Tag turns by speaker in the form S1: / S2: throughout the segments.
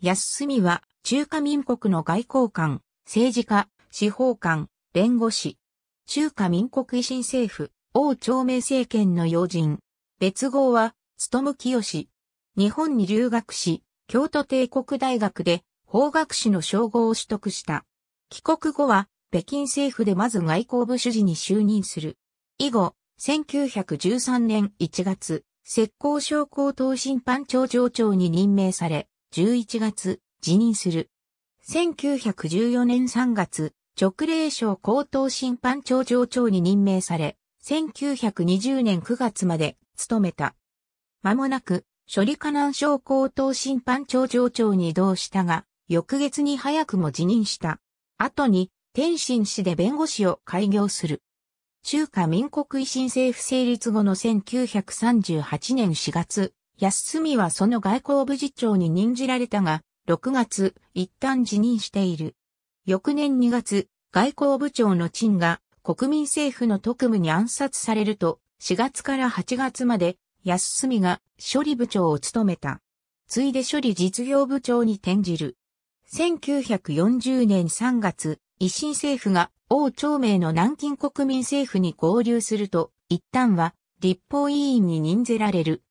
S1: 安住は中華民国の外交官、政治家、司法官、弁護士。中華民国維新政府、王朝明政権の要人。別号は、務清。日本に留学し、京都帝国大学で法学士の称号を取得した。帰国後は、北京政府でまず外交部主事に就任する。以後、1913年1月、石膏商工等審判庁上長に任命され、11月、辞任する。1914年3月、直令省高等審判長上長に任命され、1920年9月まで務めた。間もなく、処理河南省高等審判長上長に移動したが、翌月に早くも辞任した。後に、天津市で弁護士を開業する。中華民国維新政府成立後の1938年4月、安住はその外交部次長に任じられたが、6月、一旦辞任している。翌年2月、外交部長の陳が国民政府の特務に暗殺されると、4月から8月まで安住が処理部長を務めた。ついで処理実業部長に転じる。1940年3月、維新政府が王朝明の南京国民政府に合流すると、一旦は立法委員に任ぜられる。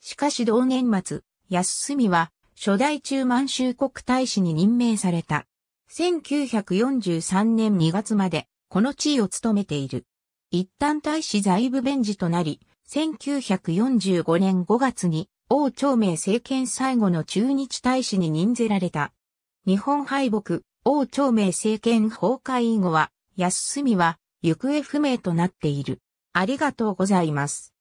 S1: しかし同年末、安住は初代中満州国大使に任命された。1943年2月までこの地位を務めている。一旦大使在部弁事となり、1945年5月に王朝明政権最後の中日大使に任ぜられた。日本敗北、王朝明政権崩壊以後は、安住は行方不明となっている。ありがとうございます。